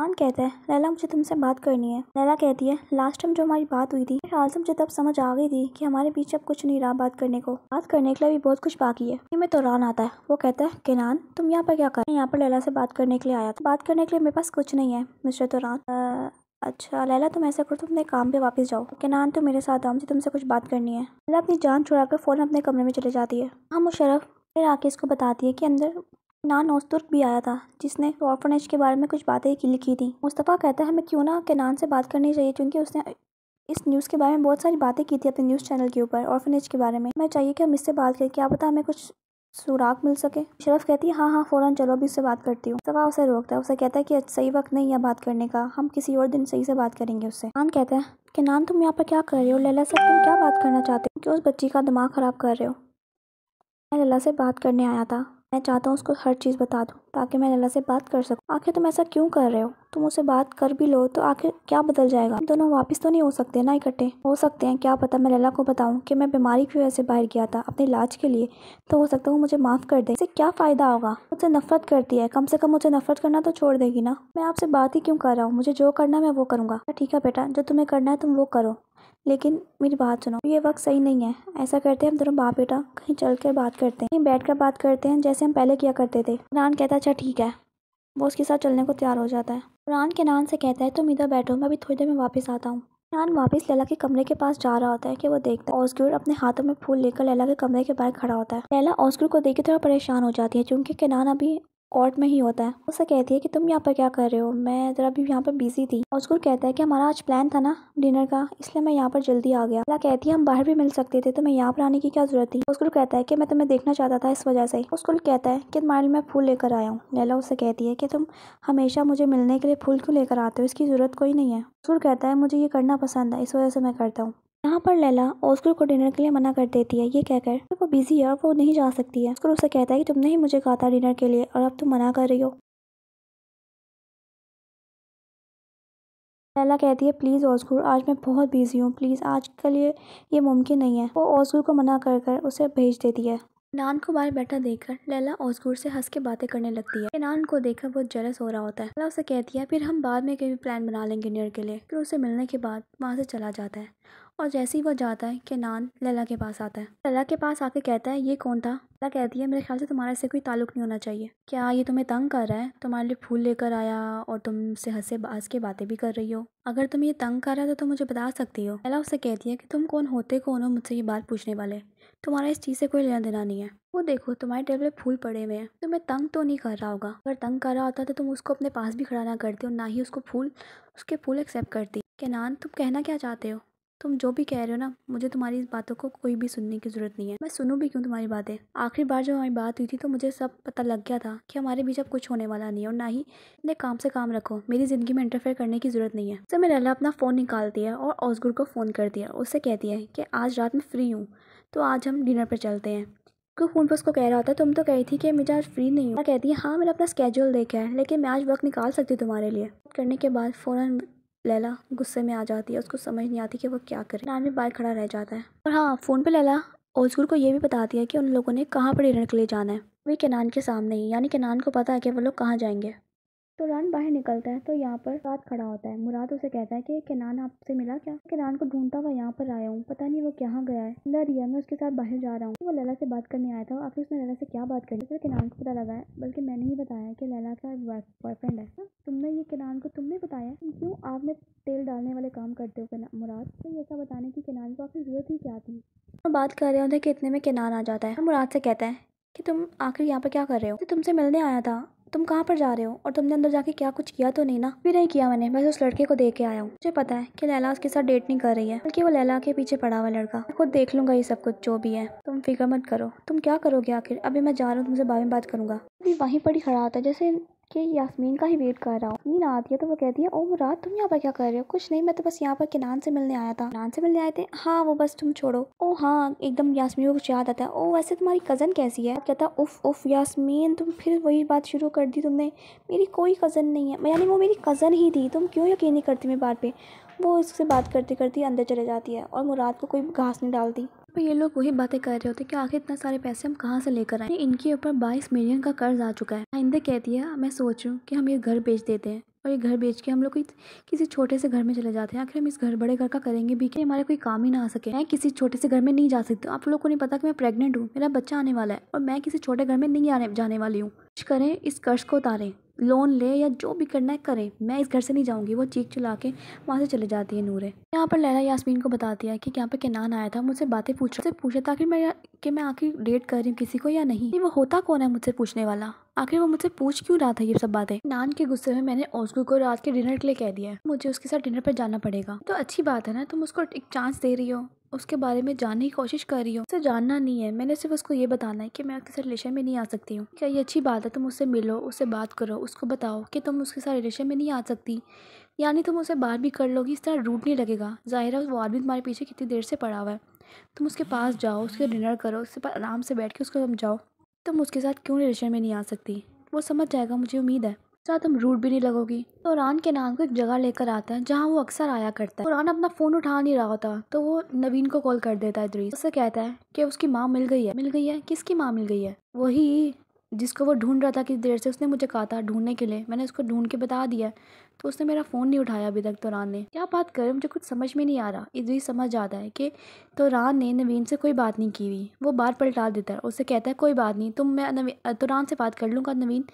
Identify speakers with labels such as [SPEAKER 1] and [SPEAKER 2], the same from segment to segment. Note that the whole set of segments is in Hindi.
[SPEAKER 1] खान कहता है लैला मुझे तुमसे बात करनी है लैला कहती है लास्ट टाइम जो हमारी बात हुई थी ख्याल से मुझे तब समझ आ गई थी कि हमारे बीच अब कुछ नहीं रहा बात करने को बात करने के लिए भी बहुत कुछ बाकी है मैं तोरान आता है वो कहता है किनान तुम यहाँ पर क्या कर यहाँ पर लैला से बात करने के लिए आया था बात करने के लिए मेरे पास कुछ नहीं है मिस्टर तोरान अच्छा लैला तुम ऐसा करो तुम अपने काम पे वापस जाओ केनान तो मेरे साथ आओ मुझे तुमसे कुछ बात करनी है लैला अपनी जान छुड़ा कर अपने कमरे में चले जाती है हाँ मुशरफ फिर आके इसको बताती है कि अंदर नान ओस्तुर्क भी आया था जिसने ऑर्फनेज के बारे में कुछ बातें की लिखी थी मुस्तफ़ा कहता है हमें क्यों ना केनान से बात करनी चाहिए क्योंकि उसने इस न्यूज़ के बारे में बहुत सारी बातें की थी अपने न्यूज़ चैनल के ऊपर ऑर्फनेज के बारे में मैं चाहिए कि हम इससे बात करें क्या पता हमें कुछ सुराग मिल सके शरफ कहती है हाँ हाँ फ़ौरन चलो अभी उससे बात करती हूँ सफा उसे रोकता है उसे कहता है कि सही वक्त नहीं है बात करने का हम किसी और दिन सही से बात करेंगे उससे नान कहता है कि नान तुम यहाँ पर क्या कर रहे हो लैला से तुम क्या बात करना चाहते हो कि उस बच्ची का दिमाग ख़राब कर रहे हो मैं लैला से बात करने आया था मैं चाहता हूँ उसको हर चीज़ बता दूँ ताकि मैं लला से बात कर सकूँ आखिर तुम ऐसा क्यों कर रहे हो तुम उसे बात कर भी लो तो आखिर क्या बदल जाएगा दोनों वापस तो नहीं हो सकते ना इकट्ठे हो सकते हैं क्या पता मैं लला को बताऊँ कि मैं बीमारी की वजह से बाहर गया था अपने इलाज के लिए तो हो सकता है वो मुझे माफ़ कर दे इससे क्या फ़ायदा होगा मुझसे नफरत करती है कम से कम मुझे नफरत करना तो छोड़ देगी ना मैं आपसे बात ही क्यों कर रहा हूँ मुझे जो करना है मैं वो करूँगा अच्छा, ठीक है बेटा जो तुम्हें करना है तुम वो करो लेकिन मेरी बात सुनो ये वक्त सही नहीं है ऐसा करते हैं हम दोनों बाप बेटा कहीं चल कर बात करते हैं बैठ कर बात करते हैं जैसे हम पहले किया करते थे नान कहता अच्छा ठीक है वो उसके साथ चलने को तैयार हो जाता है कुरान के नान से कहता है तुम इधर बैठो मैं अभी थोड़ी देर में वापस आता हूँ नान वापस लैला के कमरे के पास जा रहा होता है कि वो देखता है ऑस्क्यूर अपने हाथों में फूल लेकर लैला के कमरे के बाहर खड़ा होता है लैला ऑस्क्यूर को देख के थोड़ा परेशान हो जाती है क्योंकि केनान अभी कोर्ट में ही होता है उसे कहती है कि तुम यहाँ पर क्या कर रहे हो मैं ज़रा अभी यहाँ पर बिजी थी और उसको कहता है कि हमारा आज प्लान था ना डिनर का इसलिए मैं यहाँ पर जल्दी आ गया अला कहती है हम बाहर भी मिल सकते थे तो मैं यहाँ पर आने की क्या जरूरत थी उसको कहता है कि मैं तुम्हें देखना चाहता था इस वजह से उसको कहता है कि तुम्हारे लिए मैं फूल लेकर आया हूँ लैला उससे कहती है कि तुम हमेशा मुझे मिलने के लिए फूल क्यों लेकर आते हो इसकी ज़रूरत कोई नहीं है उसको कहता है मुझे ये करना पसंद है इस वजह से मैं करता हूँ यहाँ पर लैला ओस्कर को डिनर के लिए मना कर देती है ये कहकर तो वो बिजी है और वो नहीं जा सकती है ओस्कर उसे कहता है कि तुमने ही मुझे कहा था डिनर के लिए और अब तुम मना कर रही हो लैला कहती है प्लीज़ ओस्कुर आज मैं बहुत बिजी हूँ प्लीज़ आज के लिए ये मुमकिन नहीं है वो ओस्कुर को मना कर कर उसे भेज देती है नान को बाहर बैठा देखकर लैला ओस्कुर से हंस के बातें करने लगती है नान को देखकर बहुत जलस हो रहा होता है लैला उसे कहती है फिर हम बाद में कभी प्लान बना लेंगे डिनर के लिए फिर उसे मिलने के बाद वहाँ से चला जाता है और जैसे ही वो जाता है केनान लला के पास आता है लला के पास आके कहता है ये कौन था लला कहती है मेरे ख्याल से तुम्हारा इससे कोई ताल्लुक नहीं होना चाहिए क्या ये तुम्हें तंग कर रहा है तुम्हारे लिए फूल लेकर आया और तुम से हंसे बाज के बातें भी कर रही हो अगर तुम ये तंग कर रहा है तो तुम मुझे बता सकती हो लला उससे कहती है कि तुम कौन होते कौन हो मुझसे ये बात पूछने वाले तुम्हारा इस चीज़ से कोई लेना देना नहीं है वो देखो तुम्हारे टेबल फूल पड़े हुए हैं तुम्हें तंग तो नहीं कर रहा होगा अगर तंग कर रहा होता तो तुम उसको अपने पास भी खड़ा ना करते और ना ही उसको फूल उसके फूल एक्सेप्ट करती केनान तुम कहना क्या चाहते हो तुम जो भी कह रहे हो ना मुझे तुम्हारी इस बातों को कोई भी सुनने की ज़रूरत नहीं है मैं सुनूं भी क्यों तुम्हारी बातें आखिरी बार जब हमारी बात हुई थी तो मुझे सब पता लग गया था कि हमारे बीच अब कुछ होने वाला नहीं है और ना ही अपने काम से काम रखो मेरी ज़िंदगी में इंटरफेयर करने की ज़रूरत नहीं है सर मेरा अपना फ़ोन निकालती है और ओसगुर को फ़ोन कर दिया उससे कहती है कि आज रात में फ्री हूँ तो आज हम डिनर पर चलते हैं क्यों फ़ोन पर उसको कह रहा होता है तुम तो कही थी कि मुझे आज फ्री नहीं हूँ कहती है हाँ मैंने अपना स्केड्यूल देखा है लेकिन मैं आज वक्त निकाल सकती हूँ तुम्हारे लिए करने के बाद फ़ौरन लैला गुस्से में आ जाती है उसको समझ नहीं आती कि वो क्या करे नानी बाहर खड़ा रह जाता है और हाँ फ़ोन पे लैला ओजगुर को ये भी बताती है कि उन लोगों ने कहाँ पर डिनर के लिए जाना है वे केनान के सामने ही यानी कैनान को पता है कि वो लोग कहाँ जाएंगे तो रान बाहर निकलता है तो यहाँ पर रात खड़ा होता है मुराद उसे कहता है कि किनान आपसे मिला क्या किनान को ढूंढता हुआ यहाँ पर आया हूँ पता नहीं वो कहाँ गया है अंदर रिया मैं उसके साथ बाहर जा रहा हूँ वो लैला से बात करने आया था आखिर उसने लैला से क्या बात करी तो किनान को पता लगा है बल्कि मैंने ही बताया कि लैला का बॉयफ्रेंड है हाँ, तुमने ये किनान को तुमने बताया क्यों आप में तेल डालने वाले काम करते हो मुराद तो ये ऐसा बताने की किनान को आपकी जरूरत ही क्या थी बात कर रहे होते कि इतने में किनान आ जाता है मुराद से कहता है कि तुम आखिर यहाँ पर क्या कर रहे हो तो तुमसे मिलने आया था तुम कहाँ पर जा रहे हो और तुमने अंदर जाके क्या कुछ किया तो नहीं ना भी नहीं किया मैंने बस उस लड़के को देख के आया हूँ मुझे पता है कि लैला उसके साथ डेट नहीं कर रही है बल्कि वो लैला के पीछे पड़ा हुआ लड़का मैं खुद देख लूंगा ये सब कुछ जो भी है तुम फिक्र मत करो तुम क्या करोगे आखिर अभी मैं जा रहा हूँ तुमसे बाद में बात करूंगा अभी वहीं पर ही खड़ा होता है जैसे कि यासमीन का ही वेट कर रहा हूँ यासमीन आती है तो वो कहती है ओ मुराद तुम यहाँ पर क्या कर रहे हो कुछ नहीं मैं तो बस यहाँ पर किनान से मिलने आया था किनान से मिलने आए थे हाँ वो बस तुम छोड़ो ओ हाँ एकदम यासमीन को कुछ याद आता है ओ वैसे तुम्हारी कज़न कैसी है कहता उफ उफ यासमीन तुम फिर वही बात शुरू कर दी तुमने मेरी कोई कज़न नहीं है यानी वो मेरी कज़न ही थी तुम क्यों यकीन नहीं करती मेरी बात पर वो उससे बात करती करती अंदर चले जाती है और मुराद को कोई घास नहीं डालती तो ये लोग वही बातें कर रहे होते कि आखिर इतना सारे पैसे हम कहाँ से लेकर आए इनके ऊपर बाईस मिलियन का कर्ज आ चुका है आइंदे कहती है मैं सोच रही हूँ कि हम ये घर बेच देते हैं और ये घर बेच के हम लोग किसी छोटे से घर में चले जाते हैं आखिर हम इस घर बड़े घर का करेंगे भी कि हमारे कोई काम ही ना आ सके मैं किसी छोटे से घर में नहीं जा सकती आप लोग को नहीं पता कि मैं प्रेगनेंट हूँ मेरा बच्चा आने वाला है और मैं किसी छोटे घर में नहीं आने जाने वाली हूँ कुछ करें इस कर्ज को उतारें लोन ले या जो भी करना है करें मैं इस घर से नहीं जाऊंगी वो चीख चला के वहाँ से चले जाती है नूरे यहाँ पर लैला यास्मीन को बताती है कि यहाँ पर कैनान आया था मुझसे बातें पूछ रहा पूछे कि मैं कि मैं आखिर डेट कर रही हूँ किसी को या नहीं वो होता कौन है मुझसे पूछने वाला आखिर वो मुझसे पूछ क्यों रहा था ये सब बातें नान के गुस्से में मैंने ओसगू को रात के डिनर के लिए कह दिया मुझे उसके साथ डिनर पर जाना पड़ेगा तो अच्छी बात है ना तुम उसको एक चांस दे रही हो उसके बारे में जानने की कोशिश कर रही हूँ उसे जानना नहीं है मैंने सिर्फ उसको ये बताना है कि मैं आपके साथ रिलेशन में नहीं आ सकती हूँ क्या ये अच्छी बात है तुम उससे मिलो उससे बात करो उसको बताओ कि तुम उसके साथ रिलेशन में नहीं आ सकती यानी तुम उसे बात भी कर लोगी इस तरह रूट नहीं लगेगा ज़ाहिर है वो आदमी तुम्हारे पीछे कितनी देर से पड़ा हुआ है तुम उसके पास जाओ उसके डिनर करो उसके पास आराम से बैठ के उसको समझाओ तुम उसके साथ क्यों रिलेशन में नहीं आ सकती वो समझ जाएगा मुझे उम्मीद है जहाँ तुम रूट भी नहीं लगोगी तो रान के नाम को एक जगह लेकर आता है जहाँ वो अक्सर आया करता है कुरान तो रान अपना फ़ोन उठा नहीं रहा होता तो वो नवीन को कॉल कर देता है इधर उससे कहता है कि उसकी माँ मिल गई है मिल गई है किसकी माँ मिल गई है वही जिसको वो ढूंढ रहा था कि देर से उसने मुझे कहा था ढूंढने के लिए मैंने उसको ढूंढ के बता दिया तो उसने मेरा फ़ोन नहीं उठाया अभी तक तोरान ने क्या बात करे मुझे कुछ समझ में नहीं आ रहा इधर समझ आता है कि तोरान ने नवीन से कोई बात नहीं की हुई वो बार पलटा देता है उससे कहता है कोई बात नहीं तुम मैं तुरान तो से बात कर लूँगा नवीन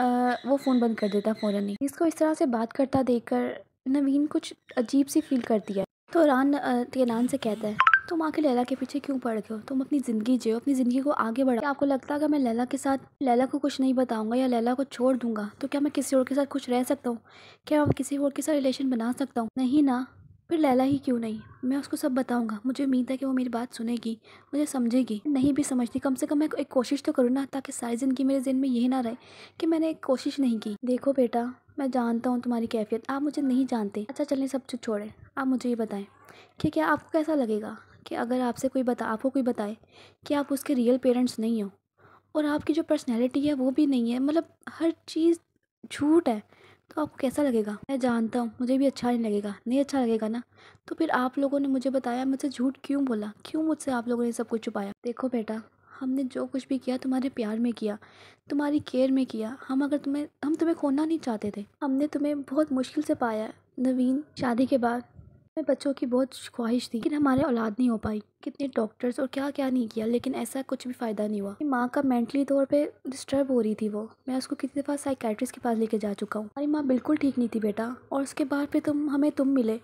[SPEAKER 1] आ, वो फ़ोन बंद कर देता फ़ौरन ही इसको इस तरह से बात करता देखकर नवीन कुछ अजीब सी फील करती है तो रान तेनान से कहता है तुम आके लैला के पीछे क्यों पड़ गए हो तुम अपनी ज़िंदगी जियो अपनी ज़िंदगी को आगे बढ़ाओ आपको लगता है अगर मैं लैला के साथ लैला को कुछ नहीं बताऊंगा या लैला को छोड़ दूंगा तो क्या मैं किसी और के साथ कुछ रह सकता हूँ क्या मैं किसी और के साथ रिलेशन बना सकता हूँ नहीं ना फिर लैला ही क्यों नहीं मैं उसको सब बताऊंगा मुझे उम्मीद है कि वो मेरी बात सुनेगी मुझे समझेगी नहीं भी समझती कम से कम मैं एक कोशिश तो करूँ ना ताकि सारी ज़िंदगी मेरे जहन में यही ना रहे कि मैंने एक कोशिश नहीं की देखो बेटा मैं जानता हूँ तुम्हारी कैफियत आप मुझे नहीं जानते अच्छा चलें सब कुछ छोड़ें आप मुझे ये बताएं कि क्या आपको कैसा लगेगा कि अगर आपसे कोई बता आपको कोई बताए कि आप उसके रियल पेरेंट्स नहीं हो और आपकी जो पर्सनैलिटी है वो भी नहीं है मतलब हर चीज़ झूठ है तो आपको कैसा लगेगा मैं जानता हूँ मुझे भी अच्छा नहीं लगेगा नहीं अच्छा लगेगा ना तो फिर आप लोगों ने मुझे बताया मुझसे झूठ क्यों बोला क्यों मुझसे आप लोगों ने सब कुछ छुपाया देखो बेटा हमने जो कुछ भी किया तुम्हारे प्यार में किया तुम्हारी केयर में किया हम अगर तुम्हें हम तुम्हें खोना नहीं चाहते थे हमने तुम्हें बहुत मुश्किल से पाया नवीन शादी के बाद हमें बच्चों की बहुत ख्वाहिश थी लेकिन हमारे औलाद नहीं हो पाई कितने डॉक्टर्स और क्या क्या नहीं किया लेकिन ऐसा कुछ भी फ़ायदा नहीं हुआ माँ का मेंटली तौर पे डिस्टर्ब हो रही थी वो मैं उसको किसी दफ़ा साइकेट्रिस्ट के पास लेके जा चुका हूँ हमारी माँ बिल्कुल ठीक नहीं थी बेटा और उसके बाद फिर तुम हमें तुम मिले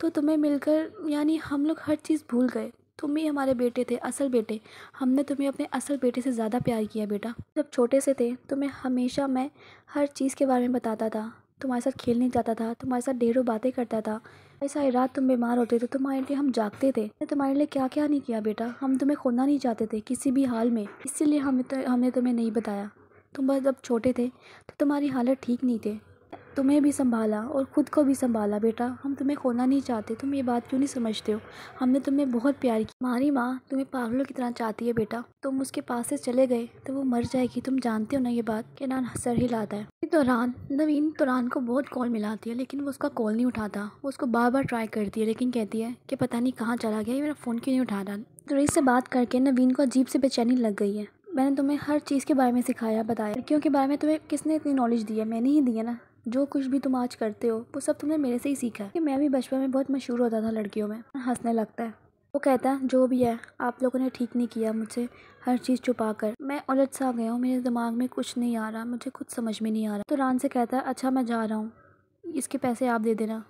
[SPEAKER 1] तो तुम्हें मिलकर यानी हम लोग हर चीज़ भूल गए तुम ही हमारे बेटे थे असल बेटे हमने तुम्हें अपने असल बेटे से ज़्यादा प्यार किया बेटा जब छोटे से थे तुम्हें हमेशा मैं हर चीज़ के बारे में बताता था तुम्हारे साथ खेलने जाता था तुम्हारे साथ ढेरों बातें करता था सारी रात तुम बीमार होते थे तो तुम्हारे लिए हम जागते थे तुम्हारे लिए क्या क्या नहीं किया बेटा हम तुम्हें खोना नहीं चाहते थे किसी भी हाल में इसीलिए हम तो, हमने तुम्हें नहीं बताया तुम बस जब छोटे थे तो तुम्हारी हालत ठीक नहीं थी तुम्हें भी संभाला और ख़ुद को भी संभाला बेटा हम तुम्हें खोना नहीं चाहते तुम ये बात क्यों नहीं समझते हो हमने तुम्हें बहुत प्यार किया हमारी माँ तुम्हें पागलों की तरह चाहती है बेटा तुम उसके पास से चले गए तो वो मर जाएगी तुम जानते हो ना ये बात नान सर लाता है इस दौरान नवीन तुरान को बहुत कॉल मिलाती है लेकिन वो उसका कॉल नहीं उठाता वो उसको बार बार ट्राई करती है लेकिन कहती है कि पता नहीं कहाँ चला गया ये मेरा फ़ोन क्यों नहीं उठा रहा दुरेज तो से बात करके नवीन को अजीब से बेचैनी लग गई है मैंने तुम्हें हर चीज़ के बारे में सिखाया बताया लड़कियों के बारे में तुम्हें किसने इतनी नॉलेज दी है मैंने ही दी है ना जो कुछ भी तुम आज करते हो वो सब तुमने मेरे से ही सीखा है कि मैं भी बचपन में बहुत मशहूर होता था लड़कियों में हंसने लगता है वो कहता है जो भी है आप लोगों ने ठीक नहीं किया मुझे हर चीज़ छुपा कर मैं उलझ सा गया हूँ मेरे दिमाग में कुछ नहीं आ रहा मुझे कुछ समझ में नहीं आ रहा तो रान से कहता है अच्छा मैं जा रहा हूँ इसके पैसे आप दे देना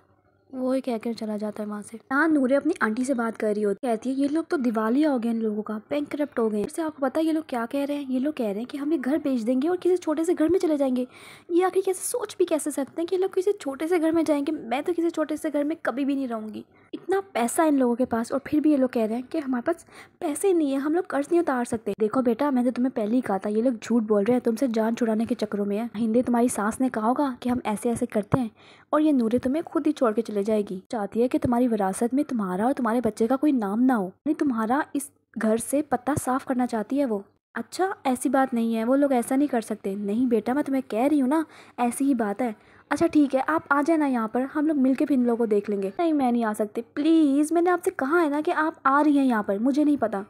[SPEAKER 1] वो ही कह चला जाता है वहाँ से यहाँ नूरे अपनी आंटी से बात कर रही होती कहती है ये लोग तो दिवाली हो गए इन लोगों का बैंक करप्ट हो गए इससे आपको पता है ये लोग क्या कह रहे हैं ये लोग कह रहे हैं कि हम ये घर बेच देंगे और किसी छोटे से घर में चले जाएंगे ये आखिर कैसे सोच भी कैसे सकते हैं कि ये लोग किसी छोटे से घर में जाएंगे मैं तो किसी छोटे से घर में कभी भी नहीं रहूँगी इतना पैसा इन लोगों के पास और फिर भी ये लोग कह रहे हैं कि हमारे पास पैसे नहीं है हम लोग कर्ज नहीं उतार सकते देखो बेटा मैंने तो तुम्हें पहले ही कहा था ये लोग झूठ बोल रहे हैं तुमसे जान छुड़ाने के चक्करों में है हिंदी तुम्हारी सास ने कहा होगा कि हम ऐसे ऐसे करते हैं और ये नूरे तुम्हें खुद ही छोड़ के चले जाएगी चाहती है कि तुम्हारी विरासत में तुम्हारा और तुम्हारे बच्चे का कोई नाम ना हो यानी तुम्हारा इस घर से पत्ता साफ करना चाहती है वो अच्छा ऐसी बात नहीं है वो लोग ऐसा नहीं कर सकते नहीं बेटा मैं तुम्हें कह रही हूँ ना ऐसी ही बात है अच्छा ठीक है आप आ जाए ना यहाँ पर हम लोग मिलके फिर इन लोगों को देख लेंगे नहीं मैं नहीं आ सकती प्लीज़ मैंने आपसे कहा है ना कि आप आ रही हैं यहाँ पर मुझे नहीं पता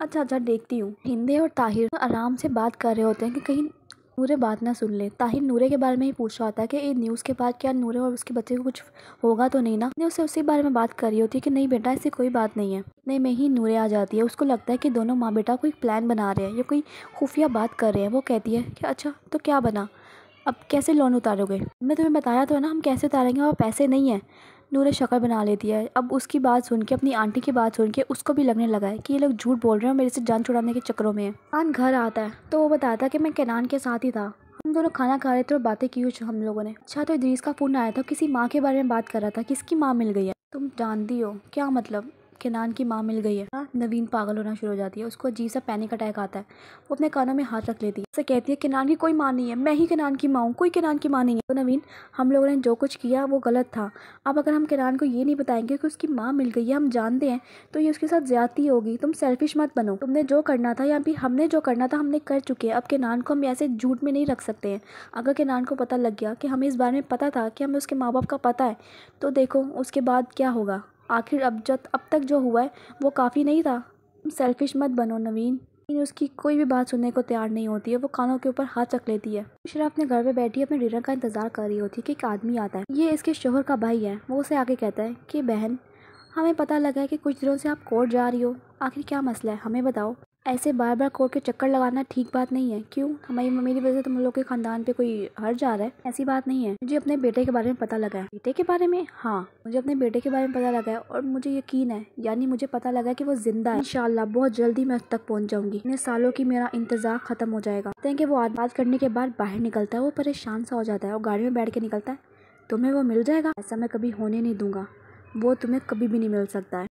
[SPEAKER 1] अच्छा अच्छा देखती हूँ हिंदे और ताहिर तो आराम से बात कर रहे होते हैं कि कहीं नूरे बात ना सुन ले ताहिर नूरे के बारे में ही पूछ रहा होता है कि ये न्यूज़ के बाद क्या नूरे और उसके बच्चे को कुछ होगा तो नहीं ना उसे उसी बारे में बात कर रही होती है कि नहीं बेटा ऐसी कोई बात नहीं है नहीं मैं ही नूरे आ जाती है उसको लगता है कि दोनों माँ बेटा कोई प्लान बना रहे हैं या कोई खुफिया बात कर रहे हैं वो कहती है कि अच्छा तो क्या बना अब कैसे लोन उतारोगे मैं तुम्हें बताया तो है ना हम कैसे उतारेंगे और पैसे नहीं हैं नूर शक्ल बना लेती है अब उसकी बात सुन के अपनी आंटी की बात सुन के उसको भी लगने लगा है कि ये लोग झूठ बोल रहे हैं और मेरे से जान छुड़ाने के चक्करों में है कान घर आता है तो वो बताता है कि मैं कैनान के साथ ही था हम दोनों खाना खा रहे थे और बातें की हुई हम लोगों ने अच्छा तो इदरीस का फ़ोन आया था किसी माँ के बारे में बात कर रहा था किसकी माँ मिल गई है तुम जानती हो क्या मतलब के नान की माँ मिल गई है नवीन पागल होना शुरू हो जाती है उसको अजीब सा पैनिक अटैक आता है वो अपने कानों में हाथ रख लेती है उसे कहती है किनान की कोई माँ नहीं है मैं ही किनान की माँ हूँ कोई किनान की माँ नहीं है तो नवीन हम लोगों ने जो कुछ किया वो गलत था अब अगर हम किनान को ये नहीं बताएंगे कि उसकी माँ मिल गई है हम जानते हैं तो ये उसके साथ ज्यादती होगी तुम सेल्फिश मत बनो तुमने जो करना था या फिर हमने जो करना था हमने कर चुके हैं अब किनान को हम ऐसे झूठ में नहीं रख सकते हैं अगर किनान को पता लग गया कि हमें इस बारे में पता था कि हमें उसके माँ बाप का पता है तो देखो उसके बाद क्या होगा आखिर अब जब अब तक जो हुआ है वो काफ़ी नहीं था सेल्फिश मत बनो नवीन लेकिन उसकी कोई भी बात सुनने को तैयार नहीं होती है वो कानों के ऊपर हाथ चक लेती है शरा अपने घर पे बैठी अपने डिनर का इंतजार कर रही होती है कि एक आदमी आता है ये इसके शोहर का भाई है वो उसे आगे कहता है कि बहन हमें पता लगा है कि कुछ दिनों से आप कोर्ट जा रही हो आखिर क्या मसला है हमें बताओ ऐसे बार बार कोर्ट के चक्कर लगाना ठीक बात नहीं है क्यों हमारी मेरी वजह से तुम तो लोग के खानदान पे कोई हर जा रहा है ऐसी बात नहीं है मुझे अपने बेटे के बारे में पता लगा है बेटे के बारे में हाँ मुझे अपने बेटे के बारे में पता लगा है और मुझे यकीन है यानी मुझे पता लगा कि वो जिंदा है इनशाला बहुत जल्दी मैं तक पहुँच जाऊंगी इतने सालों की मेरा इंतजार खत्म हो जाएगा कि वो बात करने के बाद बाहर निकलता है वो परेशान सा हो जाता है और गाड़ी में बैठ के निकलता है तुम्हें वो मिल जाएगा ऐसा मैं कभी होने नहीं दूंगा वो तुम्हें कभी भी नहीं मिल सकता है